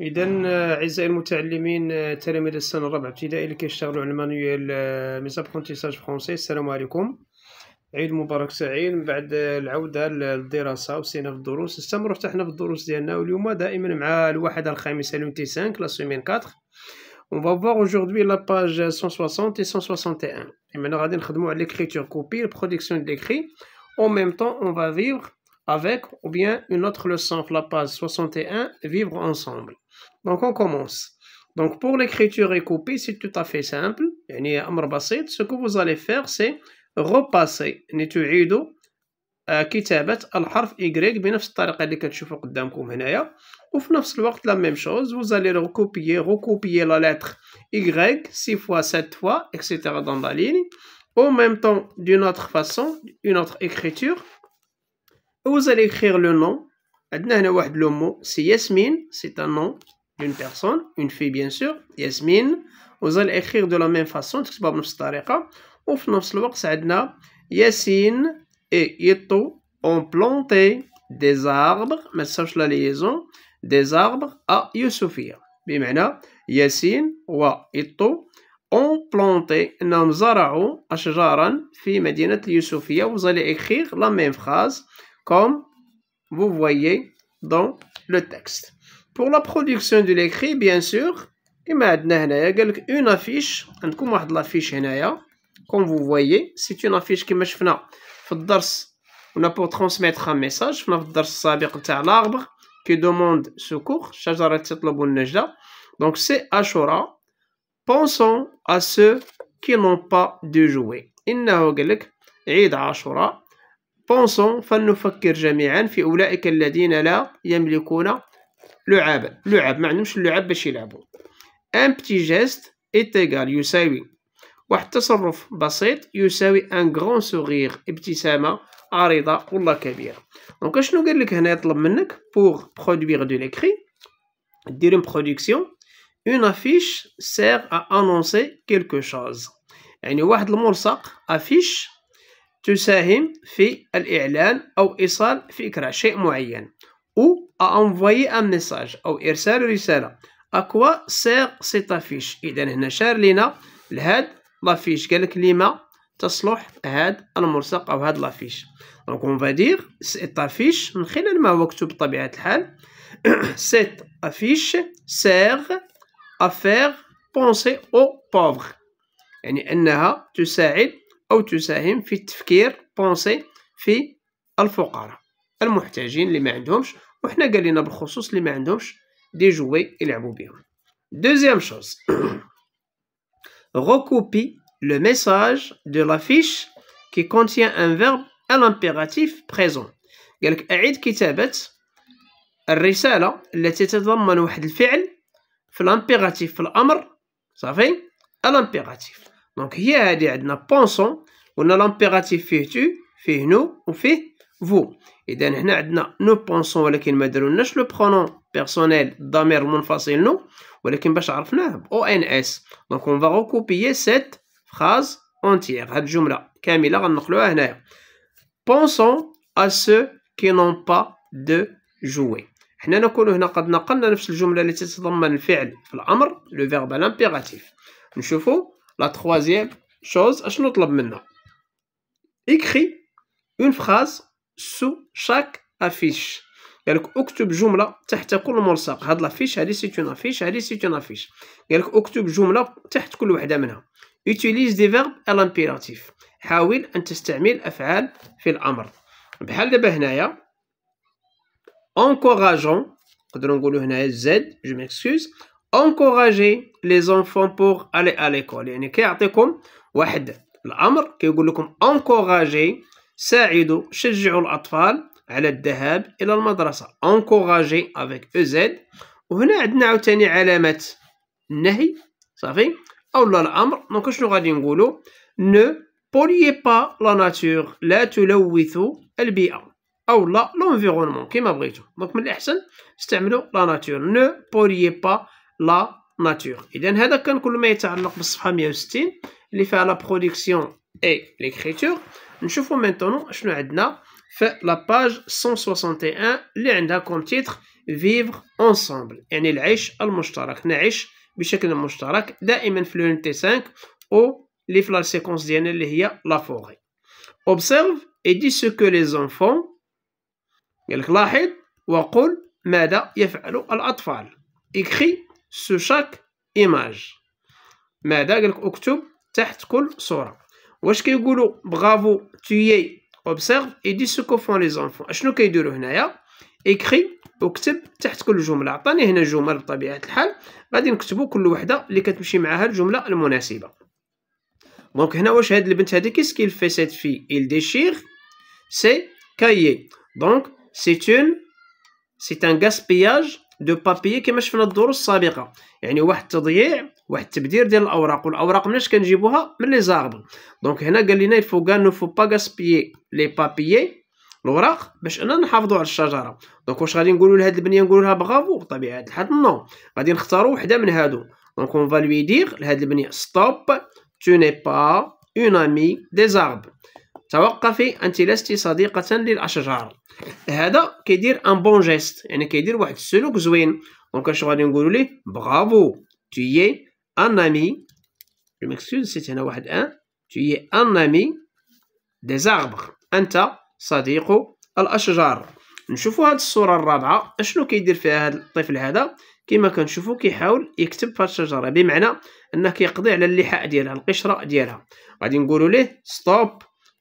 اذا اعزائي المتعلمين تلاميذ السنه الرابعه ابتدائي اللي كيشتغلوا على المانيوال آه، ميز فرونسي السلام عليكم عيد مبارك سعيد من بعد آه، العوده للدراسه وسينا في الدروس استمروا فتحنا في الدروس ديالنا واليوم دائما مع الواحد الخامسه تي 5 لا سيمين 4 اون فوا voir aujourd'hui la page 160 et 161. يعني غادي نخدموا على ليكريتور كوبي copie, ديكري او ميم طون اون même temps, avec ou bien une autre leçon, la page 61, vivre ensemble. Donc on commence. Donc pour l'écriture et c'est tout à fait simple. Ce que vous allez faire, c'est repasser. الحرف euh, vous allez recopier recopier la lettre Y 6 fois 7 fois etc dans la ligne. Au même temps, d'une autre façon, une autre écriture vous allez écrire le nom. Le mot, c'est Yasmine, c'est un nom d'une personne, une fille bien sûr. Yasmine, vous allez écrire de la même façon, Ouf بنفس الطريقة même نفس الوقت عندنا Yassine et Ito ont planté des arbres, Mais تنساوش la liaison, des arbres à Youssoufia. Yassine et Ito ont planté انهم زرعوا اشجارا في مدينه اليوسفيه vous allez écrire la même phrase comme vous voyez dans le texte. Pour la production de l'écrit, bien sûr, il a une affiche, comme vous voyez, c'est une affiche qui m'a on a pour transmettre un message, l'arbre qui demande secours, donc c'est Ashura, pensons à ceux qui n'ont pas de jouet. Inna Ashura, بونسون فلنفكر جميعا في أولئك الذين لا يملكون لعابا لعب ما عندهمش اللعب باش يلعبوا ان بتي جيست ايتيغال يساوي واحد التصرف بسيط يساوي ان غران سوغيغ ابتسامة عريضة والله كبيرة دونك شنو قال لك هنا يطلب منك بوغ برودوير دو ليكري دير اون برودكسيون اون افيش سير ا انونسي كيلكو شوز يعني واحد الملصق افيش تساهم في الإعلان أو إيصال فكرة شيء معين أو أنفوي أن ميساج أو إرسال رسالة أكوا سيغ سيتافيش إذا هنا شار لينا لهاد لافيش قالك لما تصلح هاد الملصق أو هاد لافيش دونك اون فادير سيت افيش من خلال ما هو مكتوب بطبيعة الحال سيت افيش سيغ à بونسي أو بوفغ يعني أنها تساعد أو تساهم في التفكير بونسي في الفقراء المحتاجين اللي ما عندهمش وحنا قالينا بالخصوص اللي ما عندهمش دي جوي يلعبوا بهم دوزيام شوز recopie لو ميساج دو لافيش كي كونتيان ان فيرب ان à l'impératif قالك أعيد كتابة الرسالة التي تتضمن واحد الفعل في الامبيراتيف في الأمر صافي الامبيراتيف Donc, hier, y pensons, on a l'impératif tu, nous, on fait vous. Et nous pensons, mais le pronom personnel mon facile nous, ولكن ONS. Donc, on va recopier cette phrase entière, cette Pensons à ceux qui n'ont pas de jouets ». حنا هنا قد نقلنا نفس تتضمن الفعل في لو لا تخوازيام شوز اشنو نطلب منا اكري اون فراز سو شاك افيش قالك اكتب جمله تحت كل ملصق هاد لافيش هادي سي اون افيش هادي سي اون افيش قالك اكتب جمله تحت كل وحده منها يوتيليز دي فيرب الامبيراتيف حاول ان تستعمل افعال في الامر بحال دابا هنايا encourageant نقدروا نقولوا هنايا زد جو ميكسكوز انكوراجي لي زونفون بور الي ا ليكول يعني كيعطيكم واحد الامر كيقول لكم انكوراجي ساعدوا شجعوا الاطفال على الذهاب الى المدرسه انكوراجي افيك او زد وهنا عندنا عاوتاني علامه النهي صافي اولا الامر دونك شنو غادي نقولوا نو بوليي با لا ناتور لا تلوثوا البيئه او لا لونفيرونمون كيما بغيتو دونك من الاحسن استعملوا لا ناتور نو بوليي با لا ناتور اذا هذا كان كل ما يتعلق بالصفحه 160 اللي فيها لا برودكسيون اي ليكريتور نشوفوا مينتونون شنو عندنا في باج 161 اللي عندها كوم تيتر فيفر اونسومبل يعني العيش المشترك نعيش بشكل مشترك دائما في لون تي 5 او لي فلا سيكونس ديالنا اللي هي لا فوري اوبسيرف اي دي سو كو لي زونفون قالك لاحظ وقل ماذا يفعل الاطفال اكري سو شاك ايماج ماذا قال لك اكتب تحت كل صوره واش كيقولوا برافو تيي اوبسيرف اي دي سو كو فون لي زونفون اشنو كيديروا هنايا اكري وكتب تحت كل جمله عطاني هنا جمل بطبيعه الحال غادي نكتبوا كل وحده اللي كتمشي معها الجمله المناسبه دونك هنا واش هاد البنت هادي كيس كيل في سيت في il déchire سي كايي دونك سي اون سي ان غاسبياج دو بابي كما شفنا الدروس السابقه يعني واحد التضييع واحد التبدير ديال الاوراق والاوراق مناش كنجيبوها من لي زارب دونك هنا قال لنا الفو كان نو فو با غاسبي لي بابيي الاوراق باش انا نحافظوا على الشجره دونك واش غادي نقولوا لهاد البنيه نقولوا لها برافو بطبيعه الحال نو غادي نختاروا وحده من هادو دونك اون فالوي دير لهاد البنيه ستوب tu n'es pas une amie des arbres توقفي أنت لست صديقة للأشجار هذا كيدير أن بون جيست يعني كيدير واحد السلوك زوين دونك اش غادي نقولوا ليه برافو tu es un ami je m'excuse c'est هنا واحد ان tu es un ami des arbres أنت صديق الأشجار نشوفوا هاد الصورة الرابعة اشنو كيدير فيها هاد الطفل هذا كما كنشوفوا كيحاول يكتب في الشجرة بمعنى انه كيقضي على اللحاء ديالها القشرة ديالها غادي نقولوا ليه ستوب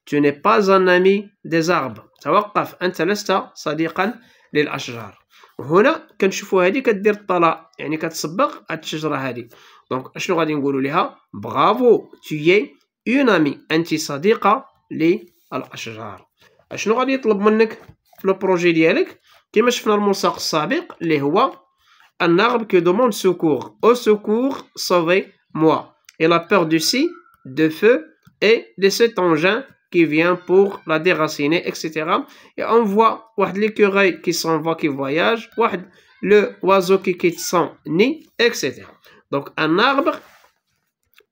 Tu n'es pas un ami des arbres توقف أنت لست صديقا للأشجار هنا كنشوفوا هذه كدير الطلاء يعني كتسبق هاد الشجرة هذه دونك اشنو غادي نقولوا لها برافو تي اون امي انت صديقة للأشجار اشنو غادي يطلب منك في البروجي ديالك كما شفنا الملصق السابق اللي هو un arbre qui demande secours. Au secours, sauvez-moi. Il a peur du si, de feu et de cet engin qui vient pour la déraciner, etc. Et on voit l'écureuil qui s'en va, qui voyage, le oiseau qui quitte son nid, etc. Donc un arbre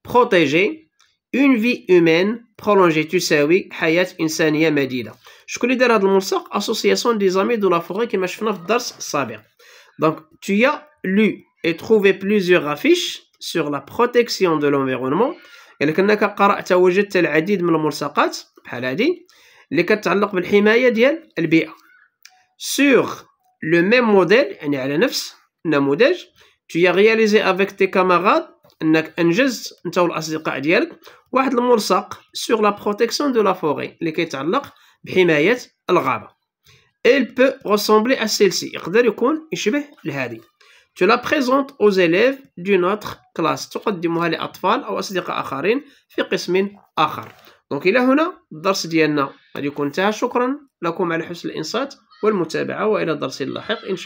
protégé, une vie humaine prolongée, tu sais oui, Hayat Insaniya Medida. Je connais le le de Association des Amis de la Forêt qui m'a dans Saber. Donc tu as lu et trouvé plusieurs affiches sur la protection de l'environnement. بحال هادي اللي كتعلق بالحمايه ديال البيئه سور لو ميم موديل يعني على نفس النموذج tu as réalisé avec tes camarades انك انجزت انت والاصدقاء ديالك واحد الملصق سور لا بروتيكسيون دو لا فوري اللي كيتعلق بحمايه الغابه il peut ressembler à celle-ci يقدر يكون يشبه لهذه tu la présentes aux élèves d'une autre classe تقدمها لاطفال او اصدقاء اخرين في قسم اخر دونك الى هنا الدرس ديالنا غادي يكون انتهى شكرا لكم على حسن الانصات والمتابعه والى درس لاحق ان شاء الله